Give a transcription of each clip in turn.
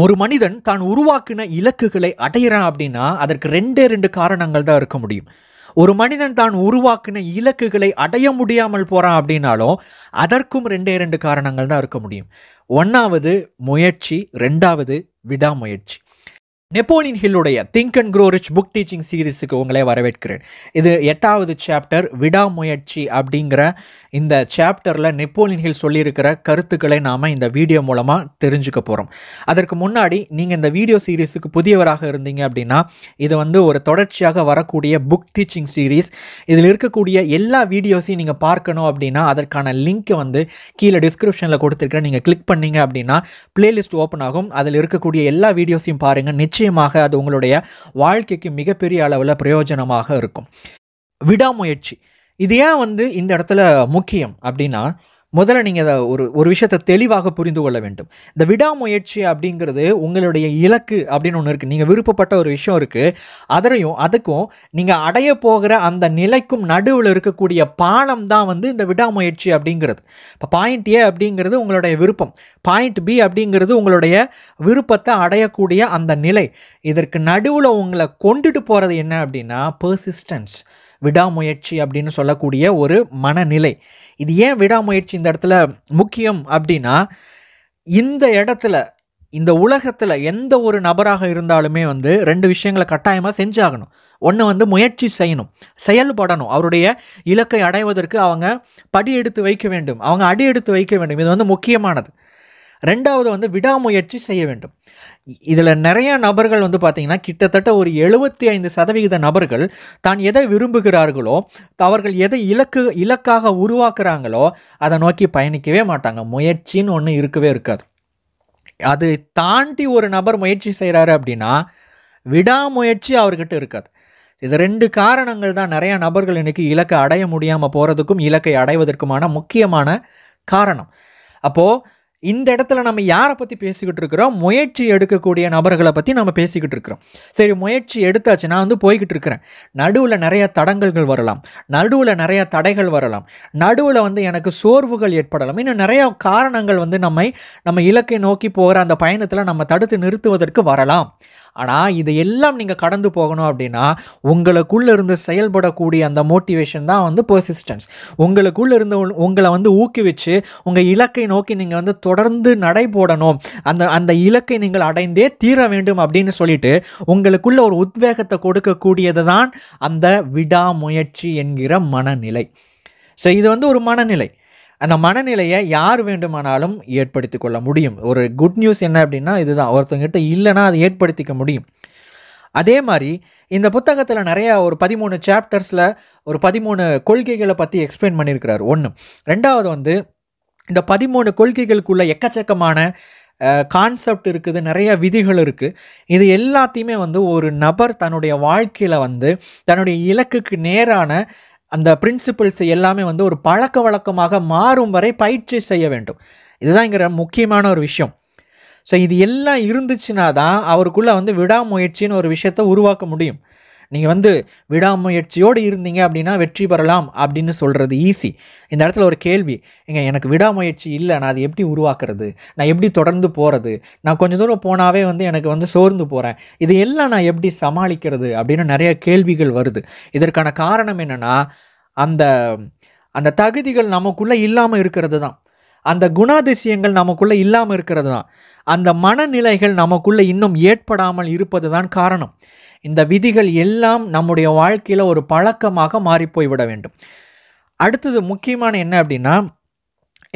ஒரு மனிதன் தான் உருவாக்கின இலக்குகளை அடையிறான் அப்படின்னா அதற்கு ரெண்டே ரெண்டு காரணங்கள் தான் இருக்க முடியும் ஒரு மனிதன் தான் உருவாக்கின இலக்குகளை அடைய முடியாமல் போகிறான் அப்படின்னாலும் அதற்கும் ரெண்டே ரெண்டு காரணங்கள் தான் இருக்க முடியும் ஒன்றாவது முயற்சி ரெண்டாவது விடாமுயற்சி நெப்போலியன் ஹில்லுடைய think and grow rich book teaching சீரீஸுக்கு உங்களே வரவேற்கிறேன் இது எட்டாவது சாப்டர் விடாமுயற்சி அப்படிங்கிற இந்த சாப்டரில் நெப்போலியன் ஹில் சொல்லியிருக்கிற கருத்துக்களை நாம் இந்த வீடியோ மூலமாக தெரிஞ்சுக்க போகிறோம் அதற்கு முன்னாடி நீங்கள் இந்த வீடியோ சீரீஸுக்கு புதியவராக இருந்தீங்க அப்படின்னா இது வந்து ஒரு தொடர்ச்சியாக வரக்கூடிய புக் டீச்சிங் சீரீஸ் இதில் இருக்கக்கூடிய எல்லா வீடியோஸையும் நீங்கள் பார்க்கணும் அப்படின்னா அதற்கான லிங்க்கை வந்து கீழே டிஸ்கிரிப்ஷனில் கொடுத்துருக்கேன் நீங்கள் கிளிக் பண்ணீங்க அப்படின்னா பிளேலிஸ்ட் ஓப்பன் ஆகும் அதில் இருக்கக்கூடிய எல்லா வீடியோஸையும் பாருங்கள் நிச்சயம் நிச்சயமாக அது உங்களுடைய வாழ்க்கைக்கு மிகப்பெரிய அளவில் பிரயோஜனமாக இருக்கும் விடாமுயற்சி இது ஏன் வந்து இந்த இடத்துல முக்கியம் அப்படின்னா முதல்ல நீங்கள் அதை ஒரு ஒரு விஷயத்தை தெளிவாக புரிந்து கொள்ள வேண்டும் இந்த விடாமுயற்சி அப்படிங்கிறது உங்களுடைய இலக்கு அப்படின்னு ஒன்று இருக்குது நீங்கள் விருப்பப்பட்ட ஒரு விஷயம் இருக்குது அதனையும் அதுக்கும் நீங்கள் அடைய போகிற அந்த நிலைக்கும் நடுவில் இருக்கக்கூடிய பாலம் தான் வந்து இந்த விடாமுயற்சி அப்படிங்கிறது இப்போ பாயிண்ட் ஏ அப்படிங்கிறது உங்களுடைய விருப்பம் பாயிண்ட் பி அப்படிங்கிறது உங்களுடைய விருப்பத்தை அடையக்கூடிய அந்த நிலை இதற்கு நடுவில் உங்களை கொண்டுட்டு போகிறது என்ன அப்படின்னா பர்சிஸ்டன்ஸ் விடாமுயற்சி அப்படின்னு சொல்லக்கூடிய ஒரு மனநிலை இது ஏன் விடாமுயற்சி இந்த இடத்துல முக்கியம் அப்படின்னா இந்த இடத்துல இந்த உலகத்தில் எந்த ஒரு நபராக இருந்தாலுமே வந்து ரெண்டு விஷயங்களை கட்டாயமாக செஞ்சாகணும் ஒன்று வந்து முயற்சி செய்யணும் செயல்படணும் அவருடைய இலக்கை அடைவதற்கு அவங்க படி எடுத்து வைக்க வேண்டும் அவங்க அடி எடுத்து வைக்க வேண்டும் இது வந்து முக்கியமானது ரெண்டாவது வந்து விடாமுயற்சி செய்ய வேண்டும் இதில் நிறையா நபர்கள் வந்து பார்த்திங்கன்னா கிட்டத்தட்ட ஒரு எழுபத்தி ஐந்து சதவிகித நபர்கள் தான் எதை விரும்புகிறார்களோ அவர்கள் எதை இலக்கு இலக்காக உருவாக்குறாங்களோ அதை நோக்கி பயணிக்கவே மாட்டாங்க முயற்சின்னு ஒன்று இருக்கவே இருக்காது அது தாண்டி ஒரு நபர் முயற்சி செய்கிறாரு அப்படின்னா விடாமுயற்சி அவர்கிட்ட இருக்காது இது ரெண்டு காரணங்கள் தான் நிறையா நபர்கள் இன்றைக்கி இலக்கை அடைய முடியாமல் போகிறதுக்கும் இலக்கை அடைவதற்குமான முக்கியமான காரணம் அப்போது இந்த இடத்துல நம்ம யாரை பற்றி பேசிக்கிட்டு இருக்கிறோம் முயற்சி எடுக்கக்கூடிய நபர்களை பற்றி நம்ம பேசிக்கிட்டு இருக்கிறோம் சரி முயற்சி எடுத்தாச்சு நான் வந்து போய்கிட்டு இருக்கிறேன் நடுவில் நிறைய தடங்கல்கள் வரலாம் நடுவில் நிறைய தடைகள் வரலாம் நடுவில் வந்து எனக்கு சோர்வுகள் ஏற்படலாம் இன்னும் நிறையா காரணங்கள் வந்து நம்மை நம்ம இலக்கை நோக்கி போகிற அந்த பயணத்தில் நம்ம தடுத்து நிறுத்துவதற்கு வரலாம் ஆனால் இது எல்லாம் நீங்கள் கடந்து போகணும் அப்படின்னா உங்களுக்குள்ளே இருந்து செயல்படக்கூடிய அந்த மோட்டிவேஷன் தான் வந்து பர்சிஸ்டன்ஸ் உங்களுக்குள்ளே இருந்து உங்களை வந்து ஊக்குவிச்சு உங்கள் இலக்கை நோக்கி நீங்கள் வந்து தொடர்ந்து நடை போடணும் அந்த அந்த இலக்கை நீங்கள் அடைந்தே தீர வேண்டும் அப்படின்னு சொல்லிட்டு உங்களுக்குள்ள ஒரு உத்வேகத்தை கொடுக்கக்கூடியது தான் அந்த விடாமுயற்சி என்கிற மனநிலை ஸோ இது வந்து ஒரு மனநிலை அந்த மனநிலையை யார் வேண்டுமானாலும் ஏற்படுத்தி கொள்ள முடியும் ஒரு குட் நியூஸ் என்ன அப்படின்னா இதுதான் ஒருத்தங்கிட்ட இல்லைன்னா அதை ஏற்படுத்திக்க முடியும் அதே மாதிரி இந்த புத்தகத்தில் நிறையா ஒரு பதிமூணு சாப்டர்ஸில் ஒரு பதிமூணு கொள்கைகளை பற்றி எக்ஸ்பிளைன் பண்ணியிருக்கிறார் ஒன்று ரெண்டாவது வந்து இந்த பதிமூணு கொள்கைகளுக்குள்ள எக்கச்சக்கமான கான்செப்ட் இருக்குது நிறைய விதிகள் இருக்குது இது எல்லாத்தையுமே வந்து ஒரு நபர் தன்னுடைய வாழ்க்கையில் வந்து தன்னுடைய இலக்குக்கு நேரான அந்த பிரின்சிபிள்ஸ் எல்லாமே வந்து ஒரு பழக்க வழக்கமாக மாறும் வரை பயிற்சி செய்ய வேண்டும் இதுதான் இங்கிற முக்கியமான ஒரு விஷயம் ஸோ இது எல்லாம் இருந்துச்சுன்னா தான் அவருக்குள்ளே வந்து விடாமுயற்சின்னு ஒரு விஷயத்தை உருவாக்க முடியும் நீங்கள் வந்து விடாமுயற்சியோடு இருந்தீங்க அப்படின்னா வெற்றி பெறலாம் அப்படின்னு சொல்கிறது ஈஸி இந்த இடத்துல ஒரு கேள்வி எங்க எனக்கு விடாமுயற்சி இல்லை நான் அதை எப்படி உருவாக்குறது நான் எப்படி தொடர்ந்து போகிறது நான் கொஞ்சம் தூரம் போனாவே வந்து எனக்கு வந்து சோர்ந்து போகிறேன் இது எல்லாம் நான் எப்படி சமாளிக்கிறது அப்படின்னு நிறைய கேள்விகள் வருது இதற்கான காரணம் என்னென்னா அந்த அந்த தகுதிகள் நமக்குள்ளே இல்லாமல் இருக்கிறது தான் அந்த குணாதிசயங்கள் நமக்குள்ளே இல்லாமல் இருக்கிறது தான் அந்த மனநிலைகள் நமக்குள்ளே இன்னும் ஏற்படாமல் இருப்பது தான் காரணம் இந்த விதிகள் எல்லாம் நம்முடைய வாழ்க்கையில் ஒரு பழக்கமாக மாறிப்போய் விட வேண்டும் அடுத்தது முக்கியமான என்ன அப்படின்னா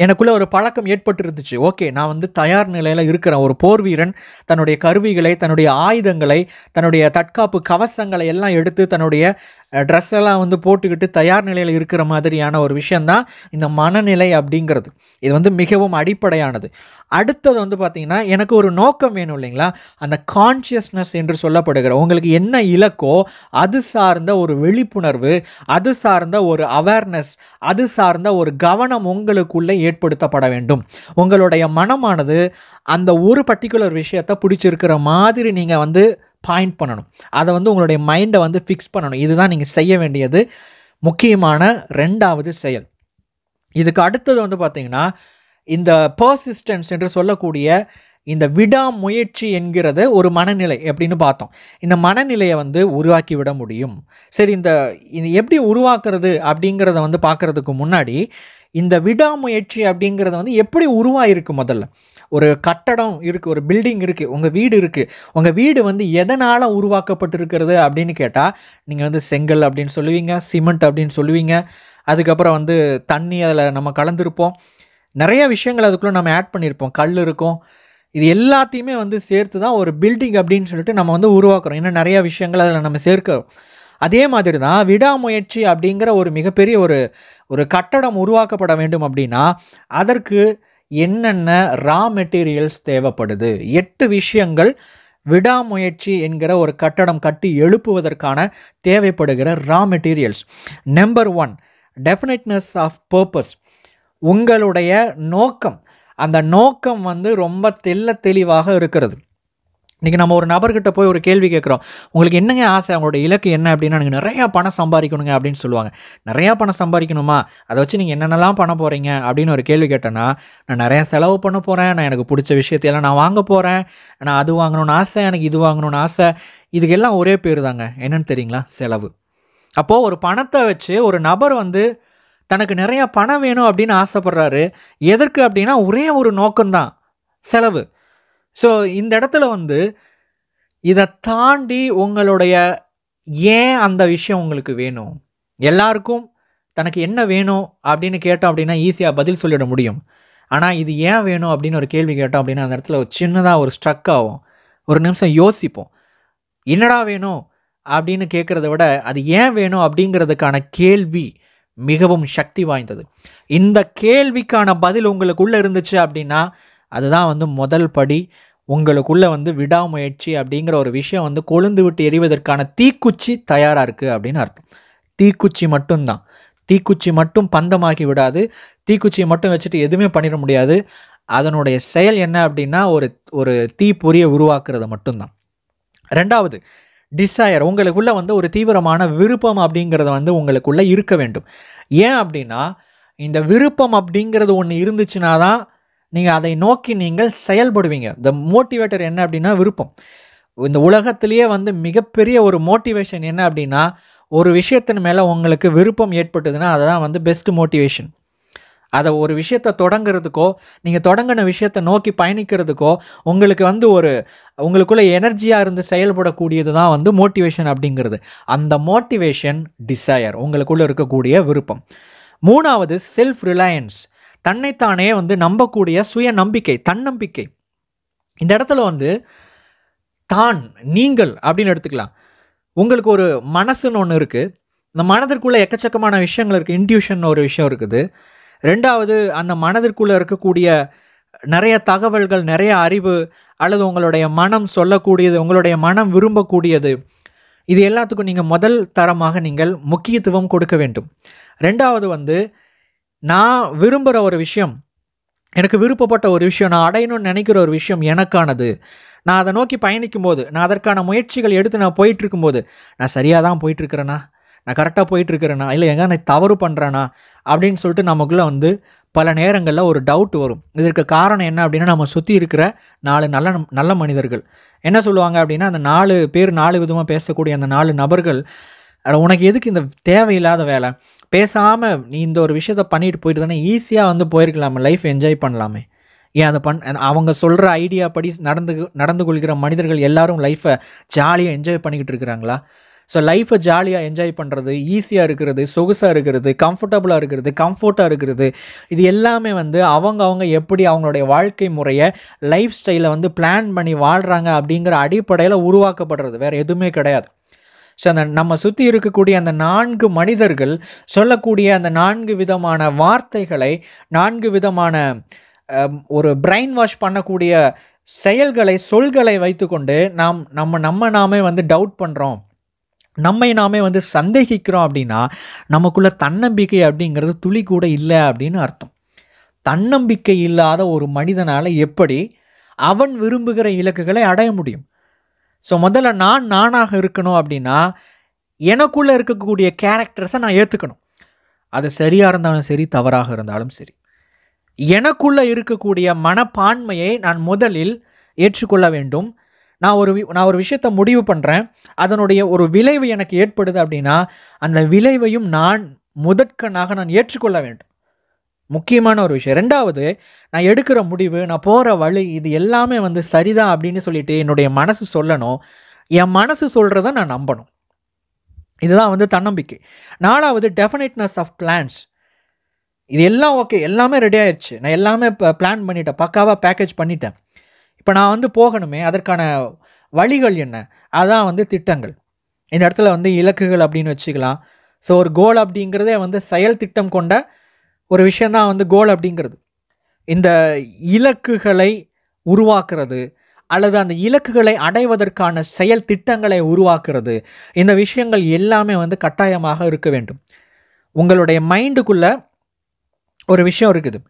எனக்குள்ளே ஒரு பழக்கம் ஏற்பட்டு இருந்துச்சு ஓகே நான் வந்து தயார் நிலையில் இருக்கிறேன் ஒரு போர் வீரன் தன்னுடைய கருவிகளை தன்னுடைய ஆயுதங்களை தன்னுடைய தற்காப்பு கவசங்களை எல்லாம் எடுத்து தன்னுடைய ட்ரெஸ் எல்லாம் வந்து போட்டுக்கிட்டு தயார் நிலையில் இருக்கிற மாதிரியான ஒரு விஷயந்தான் இந்த மனநிலை அப்படிங்கிறது இது வந்து மிகவும் அடிப்படையானது அடுத்தது வந்து பார்த்திங்கன்னா எனக்கு ஒரு நோக்கம் வேணும் இல்லைங்களா அந்த கான்ஷியஸ்னஸ் என்று சொல்லப்படுகிற உங்களுக்கு என்ன இலக்கோ அது சார்ந்த ஒரு விழிப்புணர்வு அது சார்ந்த ஒரு அவேர்னஸ் அது சார்ந்த ஒரு கவனம் உங்களுக்குள்ளே ஏற்படுத்தப்பட வேண்டும் உங்களுடைய மனமானது அந்த ஒரு பர்டிகுலர் விஷயத்தை பிடிச்சிருக்கிற மாதிரி நீங்கள் வந்து பாயிண்ட் பண்ணணும் அதை வந்து உங்களுடைய மைண்டை வந்து ஃபிக்ஸ் பண்ணணும் இதுதான் நீங்கள் செய்ய வேண்டியது முக்கியமான ரெண்டாவது செயல் இதுக்கு அடுத்தது வந்து பார்த்திங்கன்னா இந்த பர்சிஸ்டன்ஸ் என்று சொல்லக்கூடிய இந்த விடாமுயற்சி என்கிறது ஒரு மனநிலை அப்படின்னு பார்த்தோம் இந்த மனநிலையை வந்து உருவாக்கி விட முடியும் சரி இந்த இது எப்படி உருவாக்குறது அப்படிங்கிறத வந்து பார்க்குறதுக்கு முன்னாடி இந்த விடாமுயற்சி அப்படிங்கிறத வந்து எப்படி உருவாகிருக்கு முதல்ல ஒரு கட்டடம் இருக்குது ஒரு பில்டிங் இருக்குது உங்கள் வீடு இருக்குது உங்கள் வீடு வந்து எதனால் உருவாக்கப்பட்டிருக்கிறது அப்படின்னு கேட்டால் நீங்கள் வந்து செங்கல் அப்படின்னு சொல்லுவீங்க சிமெண்ட் அப்படின்னு சொல்லுவீங்க அதுக்கப்புறம் வந்து தண்ணி அதில் நம்ம கலந்துருப்போம் நிறைய விஷயங்கள் அதுக்குள்ளே நம்ம ஆட் பண்ணியிருப்போம் கல் இருக்கும் இது எல்லாத்தையுமே வந்து சேர்த்து தான் ஒரு பில்டிங் அப்படின்னு சொல்லிட்டு நம்ம வந்து உருவாக்குறோம் இன்னும் நிறையா விஷயங்கள் அதில் நம்ம சேர்க்கிறோம் அதே மாதிரி தான் விடாமுயற்சி அப்படிங்கிற ஒரு மிகப்பெரிய ஒரு ஒரு கட்டடம் உருவாக்கப்பட வேண்டும் அப்படின்னா அதற்கு என்னென்ன ரா மெட்டீரியல்ஸ் தேவைப்படுது எட்டு விஷயங்கள் விடாமுயற்சி என்கிற ஒரு கட்டடம் கட்டி எழுப்புவதற்கான தேவைப்படுகிற raw materials number one definiteness of purpose உங்களுடைய நோக்கம் அந்த நோக்கம் வந்து ரொம்ப தெல்ல தெளிவாக இருக்கிறது இன்றைக்கி நம்ம ஒரு நபர்கிட்ட போய் ஒரு கேள்வி கேட்குறோம் உங்களுக்கு என்னங்க ஆசை அவங்களோட இலக்கு என்ன அப்படின்னா எனக்கு நிறையா பணம் சம்பாதிக்கணுங்க அப்படின்னு சொல்லுவாங்க நிறையா பணம் சம்பாதிக்கணுமா அதை வச்சு நீங்கள் என்னென்னலாம் பண்ண போகிறீங்க அப்படின்னு ஒரு கேள்வி கேட்டேன்னா நான் நிறையா செலவு பண்ண போகிறேன் நான் எனக்கு பிடிச்ச விஷயத்தையெல்லாம் நான் வாங்க போகிறேன் நான் அது வாங்கணும்னு ஆசை எனக்கு இது வாங்கணும்னு ஆசை இதுக்கெல்லாம் ஒரே பேர் தாங்க என்னென்னு தெரியுங்களா செலவு அப்போது ஒரு பணத்தை வச்சு ஒரு நபர் வந்து தனக்கு நிறையா பணம் வேணும் அப்படின்னு ஆசைப்படுறாரு எதற்கு அப்படின்னா ஒரே ஒரு நோக்கம்தான் செலவு ஸோ இந்த இடத்துல வந்து இதை தாண்டி உங்களுடைய ஏன் அந்த விஷயம் உங்களுக்கு வேணும் எல்லாருக்கும் தனக்கு என்ன வேணும் அப்படின்னு கேட்டோம் அப்படின்னா ஈஸியாக பதில் சொல்லிட முடியும் ஆனால் இது ஏன் வேணும் அப்படின்னு ஒரு கேள்வி கேட்டோம் அப்படின்னா அந்த இடத்துல ஒரு சின்னதாக ஒரு ஸ்ட்ரக் ஆகும் ஒரு நிமிஷம் யோசிப்போம் என்னடா வேணும் அப்படின்னு கேட்குறத விட அது ஏன் வேணும் அப்படிங்கிறதுக்கான கேள்வி மிகவும் சக்தி வாய்ந்தது இந்த கேள்விக்கான பதில் உங்களுக்குள்ளே இருந்துச்சு அப்படின்னா அதுதான் வந்து முதல் படி உங்களுக்குள்ளே வந்து விடாமுயற்சி அப்படிங்கிற ஒரு விஷயம் வந்து கொழுந்து விட்டு எறிவதற்கான தீக்குச்சி தயாராக இருக்குது அப்படின்னு அர்த்தம் தீக்குச்சி மட்டும்தான் தீக்குச்சி மட்டும் பந்தமாகி விடாது தீக்குச்சியை மட்டும் வச்சுட்டு எதுவுமே பண்ணிட முடியாது அதனுடைய செயல் என்ன அப்படின்னா ஒரு ஒரு தீப்பொறியை உருவாக்குறது மட்டும்தான் ரெண்டாவது டிசையர் உங்களுக்குள்ளே வந்து ஒரு தீவிரமான விருப்பம் அப்படிங்கிறது வந்து உங்களுக்குள்ளே இருக்க வேண்டும் ஏன் அப்படின்னா இந்த விருப்பம் அப்படிங்கிறது ஒன்று இருந்துச்சுன்னா தான் நீங்கள் அதை நோக்கி நீங்கள் செயல்படுவீங்க இந்த மோட்டிவேட்டர் என்ன அப்படின்னா விருப்பம் இந்த உலகத்திலேயே வந்து மிகப்பெரிய ஒரு மோட்டிவேஷன் என்ன அப்படின்னா ஒரு விஷயத்தின் மேலே உங்களுக்கு விருப்பம் ஏற்பட்டதுன்னா அதுதான் வந்து பெஸ்ட் மோட்டிவேஷன் அதை ஒரு விஷயத்த தொடங்கிறதுக்கோ நீங்கள் தொடங்கின விஷயத்த நோக்கி பயணிக்கிறதுக்கோ உங்களுக்கு வந்து ஒரு உங்களுக்குள்ளே எனர்ஜியாக இருந்து செயல்படக்கூடியது தான் வந்து மோட்டிவேஷன் அப்படிங்கிறது அந்த மோட்டிவேஷன் டிசையர் உங்களுக்குள்ளே இருக்கக்கூடிய விருப்பம் மூணாவது செல்ஃப் ரிலையன்ஸ் தன்னைத்தானே வந்து நம்பக்கூடிய சுய நம்பிக்கை தன்னம்பிக்கை இந்த இடத்துல வந்து தான் நீங்கள் அப்படின்னு எடுத்துக்கலாம் உங்களுக்கு ஒரு மனசுன்னு ஒன்று இருக்குது இந்த மனதிற்குள்ளே எக்கச்சக்கமான விஷயங்கள் இருக்குது இன்ட்யூஷன் ஒரு விஷயம் இருக்குது ரெண்டாவது அந்த மனதிற்குள்ளே இருக்கக்கூடிய நிறைய தகவல்கள் நிறைய அறிவு அல்லது உங்களுடைய மனம் சொல்லக்கூடியது உங்களுடைய மனம் விரும்பக்கூடியது இது எல்லாத்துக்கும் நீங்கள் முதல் தரமாக நீங்கள் முக்கியத்துவம் கொடுக்க வேண்டும் ரெண்டாவது வந்து நான் விரும்புகிற ஒரு விஷயம் எனக்கு விருப்பப்பட்ட ஒரு விஷயம் நான் அடையணும்னு நினைக்கிற ஒரு விஷயம் எனக்கானது நான் அதை நோக்கி பயணிக்கும் போது நான் அதற்கான முயற்சிகள் எடுத்து நான் போயிட்டுருக்கும்போது நான் சரியாக தான் போயிட்டுருக்கிறேன்னா நான் கரெக்டாக போயிட்டுருக்கிறேனா இல்லை எங்கே நான் தவறு பண்ணுறேனா அப்படின்னு சொல்லிட்டு நமக்குள்ளே வந்து பல நேரங்களில் ஒரு டவுட் வரும் இதற்கு காரணம் என்ன அப்படின்னா நம்ம சுற்றி இருக்கிற நாலு நல்ல நல்ல மனிதர்கள் என்ன சொல்லுவாங்க அப்படின்னா அந்த நாலு பேர் நாலு விதமாக பேசக்கூடிய அந்த நாலு நபர்கள் உனக்கு எதுக்கு இந்த தேவையில்லாத வேலை பேசாமல் நீ இந்த ஒரு விஷயத்த பண்ணிட்டு போயிட்டு தானே ஈஸியாக வந்து போயிருக்கலாமே லைஃப் என்ஜாய் பண்ணலாமே ஏன் அதை பண் அவங்க சொல்கிற ஐடியா படி நடந்து நடந்து கொள்கிற மனிதர்கள் எல்லாரும் லைஃப்பை ஜாலியாக என்ஜாய் பண்ணிக்கிட்டு இருக்கிறாங்களா ஸோ லைஃப்பை ஜாலியாக என்ஜாய் பண்ணுறது ஈஸியாக இருக்கிறது சொகுசாக இருக்கிறது கம்ஃபர்டபுளாக இருக்கிறது கம்ஃபர்ட்டாக இருக்கிறது இது எல்லாமே வந்து அவங்க அவங்க எப்படி அவங்களுடைய வாழ்க்கை முறையை லைஃப் ஸ்டைலை வந்து பிளான் பண்ணி வாழ்கிறாங்க அப்படிங்கிற அடிப்படையில் உருவாக்கப்படுறது வேறு எதுவுமே கிடையாது ஸோ அந்த நம்ம சுற்றி இருக்கக்கூடிய அந்த நான்கு மனிதர்கள் சொல்லக்கூடிய அந்த நான்கு விதமான வார்த்தைகளை நான்கு விதமான ஒரு பிரெயின் வாஷ் பண்ணக்கூடிய செயல்களை சொல்களை வைத்துக்கொண்டு நாம் நம்ம நம்ம நாமே வந்து டவுட் பண்ணுறோம் நம்மை நாமே வந்து சந்தேகிக்கிறோம் அப்படின்னா நமக்குள்ளே தன்னம்பிக்கை அப்படிங்கிறது துளி கூட இல்லை அப்படின்னு அர்த்தம் தன்னம்பிக்கை இல்லாத ஒரு மனிதனால் எப்படி அவன் விரும்புகிற இலக்குகளை அடைய முடியும் ஸோ முதல்ல நான் நானாக இருக்கணும் அப்படின்னா எனக்குள்ளே இருக்கக்கூடிய கேரக்டர்ஸை நான் ஏற்றுக்கணும் அது சரியாக இருந்தாலும் சரி தவறாக இருந்தாலும் சரி எனக்குள்ளே இருக்கக்கூடிய மனப்பான்மையை நான் முதலில் ஏற்றுக்கொள்ள வேண்டும் நான் ஒரு நான் ஒரு விஷயத்த முடிவு பண்ணுறேன் அதனுடைய ஒரு விளைவு எனக்கு ஏற்படுது அப்படின்னா அந்த விளைவையும் நான் முதற்கனாக நான் ஏற்றுக்கொள்ள வேண்டும் முக்கியமான ஒரு விஷயம் ரெண்டாவது நான் எடுக்கிற முடிவு நான் போகிற வழி இது எல்லாமே வந்து சரிதான் அப்படின்னு சொல்லிட்டு என்னுடைய மனசு சொல்லணும் என் மனசு சொல்கிறத நான் நம்பணும் இதுதான் வந்து தன்னம்பிக்கை நாலாவது டெஃபினைட்னஸ் ஆஃப் பிளான்ஸ் இது எல்லாம் ஓகே எல்லாமே ரெடி ஆயிடுச்சு நான் எல்லாமே இப்போ பிளான் பண்ணிட்டேன் பக்காவாக பேக்கேஜ் பண்ணிட்டேன் இப்போ நான் வந்து போகணுமே அதற்கான வழிகள் என்ன அதான் வந்து திட்டங்கள் இந்த இடத்துல வந்து இலக்குகள் அப்படின்னு வச்சுக்கலாம் ஸோ ஒரு கோல் அப்படிங்கிறதே வந்து செயல் திட்டம் கொண்ட ஒரு விஷயந்தான் வந்து கோல் அப்படிங்கிறது இந்த இலக்குகளை உருவாக்குறது அல்லது அந்த இலக்குகளை அடைவதற்கான செயல் திட்டங்களை உருவாக்குறது இந்த விஷயங்கள் எல்லாமே வந்து கட்டாயமாக இருக்க வேண்டும் உங்களுடைய மைண்டுக்குள்ளே ஒரு விஷயம் இருக்குது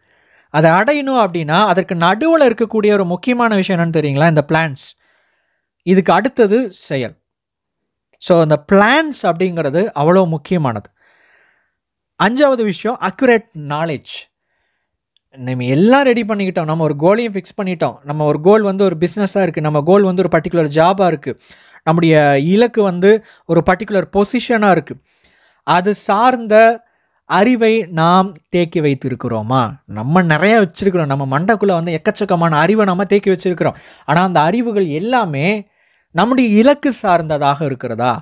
அதை அடையணும் அப்படின்னா அதற்கு நடுவில் இருக்கக்கூடிய ஒரு முக்கியமான விஷயம் என்னென்னு தெரியுங்களா இந்த பிளான்ஸ் இதுக்கு அடுத்தது செயல் ஸோ இந்த பிளான்ஸ் அப்படிங்கிறது அவ்வளோ முக்கியமானது அஞ்சாவது விஷயம் அக்யூரேட் நாலேஜ் நம்ம எல்லாம் ரெடி பண்ணிக்கிட்டோம் நம்ம ஒரு கோலையும் ஃபிக்ஸ் பண்ணிட்டோம் நம்ம ஒரு கோல் வந்து ஒரு பிஸ்னஸாக இருக்குது நம்ம கோல் வந்து ஒரு பர்டிகுலர் ஜாபாக இருக்குது நம்முடைய இலக்கு வந்து ஒரு பர்டிகுலர் பொசிஷனாக இருக்குது அது சார்ந்த அறிவை நாம் தேக்கி வைத்திருக்கிறோமா நம்ம நிறைய வச்சிருக்கிறோம் நம்ம மண்டக்குள்ளே வந்து எக்கச்சக்கமான அறிவை நம்ம தேக்கி வச்சிருக்கிறோம் ஆனால் அந்த அறிவுகள் எல்லாமே நம்முடைய இலக்கு சார்ந்ததாக இருக்கிறதா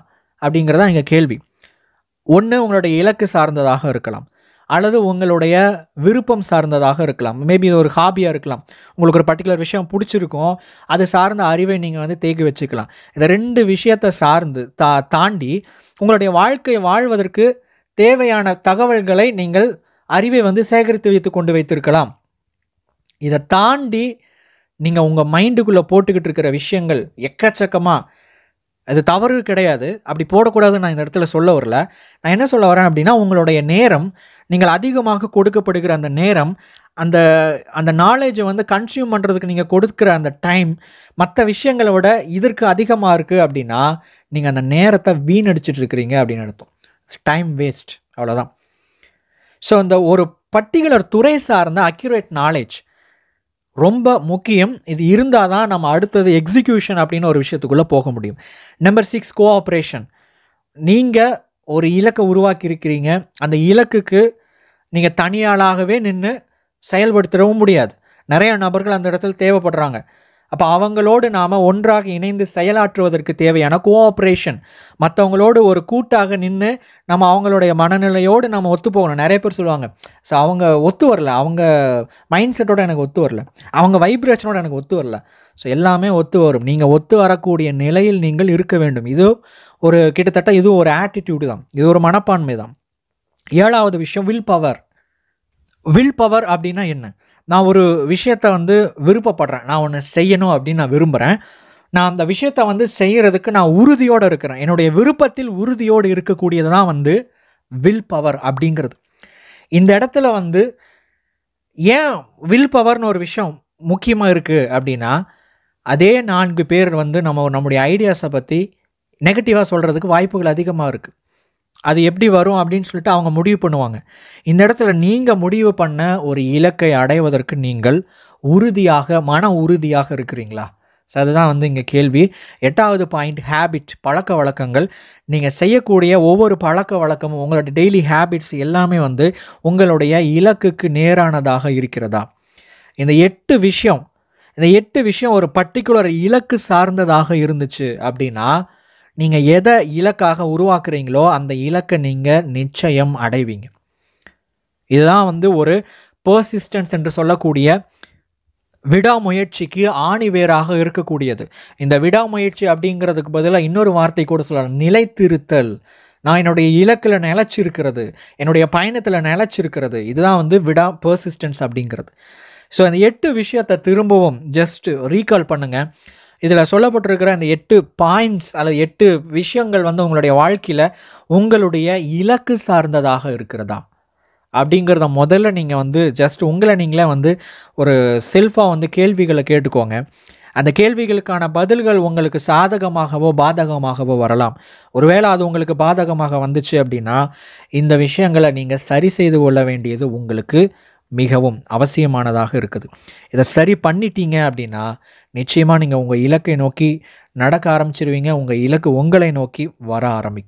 அப்படிங்கிறதா எங்கள் கேள்வி ஒன்று உங்களுடைய இலக்கு சார்ந்ததாக இருக்கலாம் அல்லது உங்களுடைய விருப்பம் சார்ந்ததாக இருக்கலாம் மேபி இது ஒரு ஹாபியாக இருக்கலாம் உங்களுக்கு ஒரு பர்டிகுலர் விஷயம் பிடிச்சிருக்கும் அது சார்ந்த அறிவை நீங்கள் வந்து தேக்கி வச்சுக்கலாம் இந்த ரெண்டு விஷயத்தை சார்ந்து தா தாண்டி உங்களுடைய வாழ்க்கையை வாழ்வதற்கு தேவையான தகவல்களை நீங்கள் அறிவை வந்து சேகரித்து வைத்து கொண்டு வைத்திருக்கலாம் இதை தாண்டி நீங்கள் உங்கள் மைண்டுக்குள்ளே போட்டுக்கிட்டு இருக்கிற விஷயங்கள் எக்கச்சக்கமாக அது தவறு கிடையாது அப்படி போடக்கூடாதுன்னு நான் இந்த இடத்துல சொல்ல வரல நான் என்ன சொல்ல வரேன் அப்படின்னா உங்களுடைய நேரம் நீங்கள் அதிகமாக கொடுக்கப்படுகிற அந்த நேரம் அந்த அந்த நாலேஜை வந்து கன்சியூம் பண்ணுறதுக்கு நீங்கள் கொடுக்குற அந்த டைம் மற்ற விஷயங்களை விட இதற்கு அதிகமாக இருக்குது அப்படின்னா நீங்கள் அந்த நேரத்தை வீணடிச்சிட்ருக்கிறீங்க அப்படின்னு அர்த்தம் டைம் வேஸ்ட் அவ்வளோதான் ஸோ இந்த ஒரு பர்டிகுலர் துறை சார்ந்த அக்யூரேட் நாலேஜ் ரொம்ப முக்கியம் இது இருந்தால் தான் நம்ம அடுத்தது எக்ஸிக்யூஷன் அப்படின்னு ஒரு விஷயத்துக்குள்ளே போக முடியும் நம்பர் சிக்ஸ் கோஆப்ரேஷன் நீங்கள் ஒரு இலக்கை உருவாக்கியிருக்கிறீங்க அந்த இலக்குக்கு நீங்கள் தனியாளாகவே நின்று செயல்படுத்தவும் முடியாது நிறையா நபர்கள் அந்த இடத்துல தேவைப்படுறாங்க அப்போ அவங்களோடு நாம் ஒன்றாக இணைந்து செயலாற்றுவதற்கு தேவையான கோஆப்ரேஷன் மற்றவங்களோடு ஒரு கூட்டாக நின்று நம்ம அவங்களுடைய மனநிலையோடு நம்ம ஒத்து போகணும் நிறைய பேர் சொல்லுவாங்க ஸோ அவங்க ஒத்து வரல அவங்க மைண்ட் செட்டோடு எனக்கு ஒத்து வரல அவங்க வைப்ரேஷனோட எனக்கு ஒத்து வரல ஸோ எல்லாமே ஒத்து வரும் நீங்கள் ஒத்து வரக்கூடிய நிலையில் நீங்கள் இருக்க வேண்டும் இது ஒரு கிட்டத்தட்ட இது ஒரு ஆட்டிடியூடு தான் இது ஒரு மனப்பான்மை தான் ஏழாவது விஷயம் வில் பவர் வில் பவர் அப்படின்னா என்ன நான் ஒரு விஷயத்தை வந்து விருப்பப்படுறேன் நான் ஒன்று செய்யணும் அப்படின்னு நான் விரும்புகிறேன் நான் அந்த விஷயத்தை வந்து செய்கிறதுக்கு நான் உறுதியோடு இருக்கிறேன் என்னுடைய விருப்பத்தில் உறுதியோடு இருக்கக்கூடியது தான் வந்து வில் பவர் அப்படிங்கிறது இந்த இடத்துல வந்து ஏன் வில் பவர்னு ஒரு விஷயம் முக்கியமாக இருக்குது அப்படின்னா அதே நான்கு பேர் வந்து நம்ம நம்முடைய ஐடியாஸை பற்றி நெகட்டிவாக சொல்கிறதுக்கு வாய்ப்புகள் அதிகமாக இருக்குது அது எப்படி வரும் அப்படின்னு சொல்லிட்டு அவங்க முடிவு பண்ணுவாங்க இந்த இடத்துல நீங்கள் முடிவு பண்ண ஒரு இலக்கை அடைவதற்கு நீங்கள் உறுதியாக மன உறுதியாக இருக்கிறீங்களா ஸோ அதுதான் வந்து இங்கே கேள்வி எட்டாவது பாயிண்ட் ஹேபிட் பழக்க வழக்கங்கள் நீங்கள் செய்யக்கூடிய ஒவ்வொரு பழக்க வழக்கமும் உங்களோட டெய்லி ஹேபிட்ஸ் எல்லாமே வந்து உங்களுடைய இலக்குக்கு நேரானதாக இருக்கிறதா இந்த எட்டு விஷயம் இந்த எட்டு விஷயம் ஒரு பர்டிகுலர் இலக்கு சார்ந்ததாக இருந்துச்சு அப்படின்னா நீங்கள் எதை இலக்காக உருவாக்குறீங்களோ அந்த இலக்கை நீங்கள் நிச்சயம் அடைவீங்க இதுதான் வந்து ஒரு பர்சிஸ்டன்ஸ் என்று சொல்லக்கூடிய விடாமுயற்சிக்கு ஆணி வேறாக இருக்கக்கூடியது இந்த விடாமுயற்சி அப்படிங்கிறதுக்கு பதிலாக இன்னொரு வார்த்தை கூட சொல்லலாம் நிலைத்திருத்தல் நான் என்னுடைய இலக்கில் நிலச்சிருக்கிறது என்னுடைய பயணத்தில் நிலச்சிருக்கிறது இதுதான் வந்து விடா பர்சிஸ்டன்ஸ் அப்படிங்கிறது ஸோ அந்த எட்டு விஷயத்தை திரும்பவும் ஜஸ்ட் ரீகால் பண்ணுங்கள் இதில் சொல்லப்பட்டிருக்கிற அந்த எட்டு பாயிண்ட்ஸ் அல்லது எட்டு விஷயங்கள் வந்து உங்களுடைய வாழ்க்கையில் உங்களுடைய இலக்கு சார்ந்ததாக இருக்கிறதா அப்படிங்கிறத முதல்ல நீங்கள் வந்து ஜஸ்ட் உங்களை நீங்களே வந்து ஒரு செல்ஃபாக வந்து கேள்விகளை கேட்டுக்கோங்க அந்த கேள்விகளுக்கான பதில்கள் உங்களுக்கு சாதகமாகவோ பாதகமாகவோ வரலாம் ஒருவேளை அது உங்களுக்கு பாதகமாக வந்துச்சு அப்படின்னா இந்த விஷயங்களை நீங்கள் சரி செய்து கொள்ள வேண்டியது உங்களுக்கு மிகவும் அவசியமானதாக இருக்குது இதை சரி பண்ணிட்டீங்க அப்படின்னா நிச்சயமாக நீங்கள் உங்கள் இலக்கை நோக்கி நடக்க ஆரம்பிச்சிருவீங்க உங்கள் இலக்கு உங்களை நோக்கி வர ஆரம்பிக்கும்